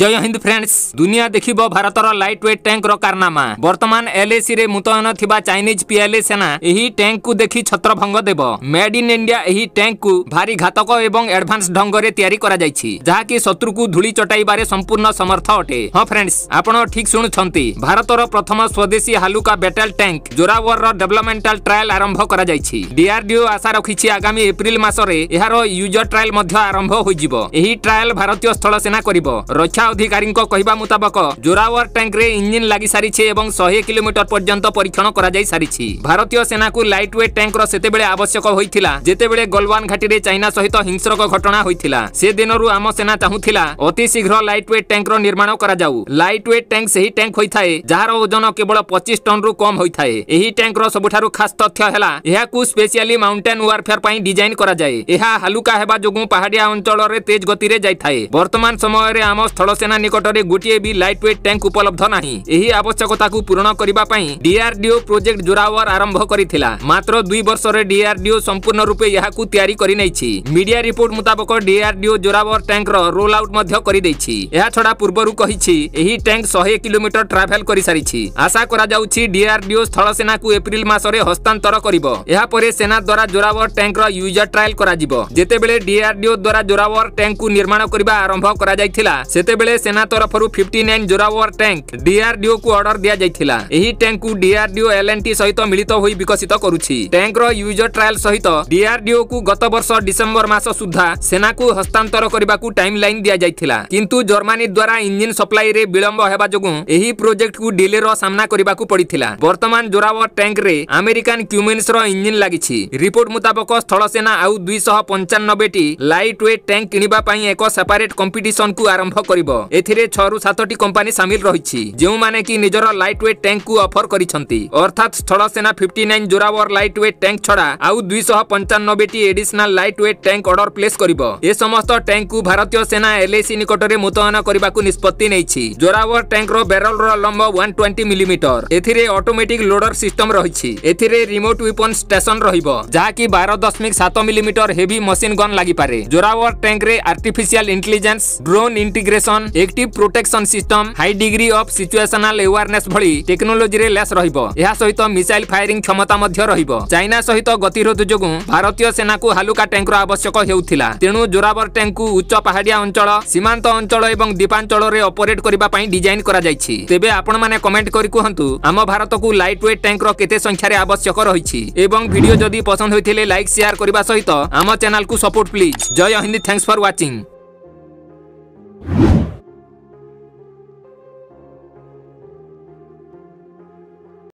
জয় Hind friends দুনিয়া দেখিব ভারতর লাইট ওয়েট ট্যাঙ্কর কারনামা বর্তমান এলএসি রে মুতয়ন থিবা চাইনিজ পিএলএ সেনা এই ট্যাঙ্ককু দেখি ছত্রভঙ্গ দেব মেড ইন ইন্ডিয়া এই ট্যাঙ্ককু ভারী ঘাতক এবং এডভান্স ঢঙ্গরে তৈরি করা যাইছি যাহাকি শত্রুকু ধূলি চটাইবারে সম্পূর্ণ সমর্থ অটে হ্যাঁ ফ্রেন্ডস আপন ঠিক শুণুছন্তি ভারতর প্রথম স্বদেশী হালুকা ব্যাটেল ট্যাঙ্ক জোরাওয়ারর ডেভেলপমেন্টাল ট্রায়াল আরম্ভ করা যাইছি ডিআরডিও আশা রাখিছি আগামী এপ্রিল মাসরে এর ইউজর ট্রায়াল মধ্য আরম্ভ হইযিব এই ট্রায়াল ভারতীয় স্থল সেনা করিব রক্ষা ଅଧିକାରୀଙ୍କ କହିବା ମୁତାବକ ଜୋରାୱାର ଟ୍ୟାଙ୍କରେ ଇଞ୍ଜିନ୍ ଲାଗି ସାରିଛି ଏବଂ ଶହେ କିଲୋମିଟର ପର୍ଯ୍ୟନ୍ତ ପରୀକ୍ଷଣ କରାଯାଇ ସାରିଛି ଭାରତୀୟ ସେନାକୁ ଲାଇଟ୍ ୱେଟ୍ ଟ୍ୟାଙ୍କର ସେତେବେଳେ ଆବଶ୍ୟକ ହୋଇଥିଲା ଯେତେବେଳେ ଗଲୱାନ ଘାଟିରେ ଚାଇନା ସହିତ ହିଂସ୍ରକ ଘଟଣା ହୋଇଥିଲା ସେ ଦିନରୁ ଆମ ସେନା ଚାହୁଁଥିଲା ଅତି ଶୀଘ୍ର ଲାଇଟ୍ ୱେଟ୍ ଟ୍ୟାଙ୍କର ନିର୍ମାଣ କରାଯାଉ ଲାଇଟ୍ ୱେଟ୍ ଟ୍ୟାଙ୍କ ସେହି ଟ୍ୟାଙ୍କ ହୋଇଥାଏ ଯାହାର ଓଜନ କେବଳ ପଚିଶ ଟନ୍ରୁ କମ୍ ହୋଇଥାଏ ଏହି ଟ୍ୟାଙ୍କର ସବୁଠାରୁ ଖାସ୍ ତଥ୍ୟ ହେଲା ଏହାକୁ ସ୍ପେସିଆଲି ମାଉଣ୍ଟେନ୍ ୱାରଫେୟାର ପାଇଁ ଡିଜାଇନ୍ କରାଯାଏ ଏହା ହାଲୁକା ହେବା ଯୋଗୁଁ ପାହାଡ଼ିଆ ଅଞ୍ଚଳରେ ତେଜ ଗତିରେ ଯାଇଥାଏ ବର୍ତ୍ତମାନ ସମୟରେ ଆମ ସ୍ଥଳ ଜଳସେନା ନିକଟରେ ଗୋଟିଏ ବି ଲାଇଟ୍ ୱେଟ୍ ଟ୍ୟାଙ୍କ ଉପଲବ୍ଧ ନାହିଁ ଏହି ଆବଶ୍ୟକତାକୁ ପୂରଣ କରିବା ପାଇଁ ଡିଆର୍ଡିଓ ପ୍ରୋଜେକ୍ଟ ଜୋରାୱାର ଆରମ୍ଭ କରିଥିଲା ମାତ୍ର ଦୁଇ ବର୍ଷରେ ଡିଆର୍ଡିଓ ସମ୍ପୂର୍ଣ୍ଣ ରୂପେ ଏହାକୁ ତିଆରି କରିନେଇଛି ମିଡିଆ ରିପୋର୍ଟ ମୁତାବକ ଡିଆର୍ଡିଓ ଜୋରାୱର ଟ୍ୟାଙ୍କର ରୋଲ୍ ଆଉଟ୍ ମଧ୍ୟ କରିଦେଇଛି ଏହାଛଡ଼ା ପୂର୍ବରୁ କହିଛି ଏହି ଟ୍ୟାଙ୍କ ଶହେ କିଲୋମିଟର ଟ୍ରାଭେଲ୍ କରିସାରିଛି ଆଶା କରାଯାଉଛି ଡିଆର୍ଡିଓ ସ୍ଥଳସେନାକୁ ଏପ୍ରିଲ ମାସରେ ହସ୍ତାନ୍ତର କରିବ ଏହାପରେ ସେନା ଦ୍ୱାରା ଜୋରାୱର ଟ୍ୟାଙ୍କର ୟୁଜର ଟ୍ରାଏଲ୍ କରାଯିବ ଯେତେବେଳେ ଡିଆର୍ଡିଓ ଦ୍ୱାରା ଜୋରାୱର ଟ୍ୟାଙ୍କକୁ ନିର୍ମାଣ କରିବା ଆରମ୍ଭ କରାଯାଇଥିଲା ସେତେବେଳେ ସେତେବେଳେ ସେନା ତରଫରୁ ଫିଫ୍ଟି ନାଇନ୍ ଜୋରାୱର ଟ୍ୟାଙ୍କ ଡିଆରଡିଓକୁ ଅର୍ଡର ଦିଆଯାଇଥିଲା ଏହି ଟ୍ୟାଙ୍କକୁ ଡିଆରଡିଓ ଏଲ୍ଏନ୍ଟି ସହିତ ମିଳିତ ହୋଇ ବିକଶିତ କରୁଛି ଟ୍ୟାଙ୍କର ୟୁଜର ଟ୍ରାଏଲ ସହିତ ଡିଆରଡିଓକୁ ଗତ ବର୍ଷ ଡିସେମ୍ବର ମାସ ସୁଦ୍ଧା ସେନାକୁ ହସ୍ତାନ୍ତର କରିବାକୁ ଟାଇମ୍ ଲାଇନ୍ ଦିଆଯାଇଥିଲା କିନ୍ତୁ ଜର୍ମାନୀ ଦ୍ୱାରା ଇଞ୍ଜିନ୍ ସପ୍ଲାଇରେ ବିଳମ୍ବ ହେବା ଯୋଗୁଁ ଏହି ପ୍ରୋଜେକ୍ଟକୁ ଡିଲେର ସାମ୍ନା କରିବାକୁ ପଡ଼ିଥିଲା ବର୍ତ୍ତମାନ ଜୋରାୱର ଟ୍ୟାଙ୍କରେ ଆମେରିକାନ କ୍ୟୁମିନ୍ସର ଇଞ୍ଜିନ୍ ଲାଗିଛି ରିପୋର୍ଟ ମୁତାବକ ସ୍ଥଳସେନା ଆଉ ଦୁଇଶହ ପଞ୍ଚାନବେଟି ଲାଇଟ୍ ୱେଟ୍ ଟ୍ୟାଙ୍କ କିଣିବା ପାଇଁ ଏକ ସେପାରେଟ୍ କମ୍ପିଟିସନକୁ ଆରମ୍ଭ କରିବ କରିବ ଏଥିରେ ଛଅରୁ ସାତଟି କମ୍ପାନୀ ସାମିଲ ରହିଛି ଯେଉଁମାନେ କି ନିଜର ଲାଇଟ୍ ୱେଟ୍ ଟ୍ୟାଙ୍କକୁ ଅଫର କରିଛନ୍ତି ଅର୍ଥାତ୍ ସ୍ଥଳସେନା fifty nine Zorawar light weight tank ଛଡ଼ା ଆଉ ଦୁଇଶହ ପଞ୍ଚାନବେଟି additional light weight tank order place କରିବ ଏ ସମସ୍ତ ଟ୍ୟାଙ୍କକୁ ଭାରତୀୟ ସେନା ଏଲ୍ଏସି ନିକଟରେ ମୁତୟନ କରିବାକୁ ନିଷ୍ପତ୍ତି ନେଇଛି ଜୋରାବର ଟ୍ୟାଙ୍କର ବ୍ୟାରଲର ଲମ୍ବ ୱାନ୍ ଟ୍ୱେଣ୍ଟି ମିଲିମିଟର ଏଥିରେ ଅଟୋମେଟିକ୍ ଲୋଡର ସିଷ୍ଟମ ରହିଛି ଏଥିରେ ରିମୋଟ ୱେପନ ଷ୍ଟେସନ ରହିବ ଯାହାକି ବାର ଦଶମିକ ସାତ ମିଲିମିଟର ହେଭି ମସିନ୍ ଗନ୍ ଲାଗିପାରେ ଜୋରାବର ଟ୍ୟାଙ୍କରେ artificial intelligence drone integration protection active protection system high degree of situational awareness ଭଳି ଟେକ୍ନୋଲୋଜିରେ ଲେସ୍ ରହିବ ଏହା ସହିତ ମିସାଇଲ ଫାୟାରିଂ କ୍ଷମତା ମଧ୍ୟ ରହିବ ଚାଇନା ସହିତ ଗତିରୋଧ ଯୋଗୁଁ ଭାରତୀୟ ସେନାକୁ ହାଲୁକା ଟ୍ୟାଙ୍କର ଆବଶ୍ୟକ ହେଉଥିଲା ତେଣୁ ଜୋରାବର ଟ୍ୟାଙ୍କକୁ ଉଚ୍ଚ ପାହାଡ଼ିଆ ଅଞ୍ଚଳ ସୀମାନ୍ତ ଅଞ୍ଚଳ ଏବଂ ଦ୍ୱୀପାଞ୍ଚଳରେ ଅପରେଟ୍ କରିବା ପାଇଁ ଡିଜାଇନ କରାଯାଇଛି ତେବେ ଆପଣମାନେ କମେଣ୍ଟ କରି କୁହନ୍ତୁ ଆମ ଭାରତକୁ ଲାଇଟ୍ ୱେଟ୍ ଟ୍ୟାଙ୍କର କେତେ ସଂଖ୍ୟାରେ ଆବଶ୍ୟକ ରହିଛି ଏବଂ ଭିଡିଓ ଯଦି ପସନ୍ଦ ହୋଇଥିଲେ ଲାଇକ୍ ସେୟାର କରିବା ସହିତ ଆମ ଚ୍ୟାନେଲକୁ ସପୋର୍ଟ ପ୍ଲିଜ୍ ଜୟ ହିନ୍ଦୀ ଥ୍ୟାଙ୍କସ୍ ଫର୍ ୱାଚିଂ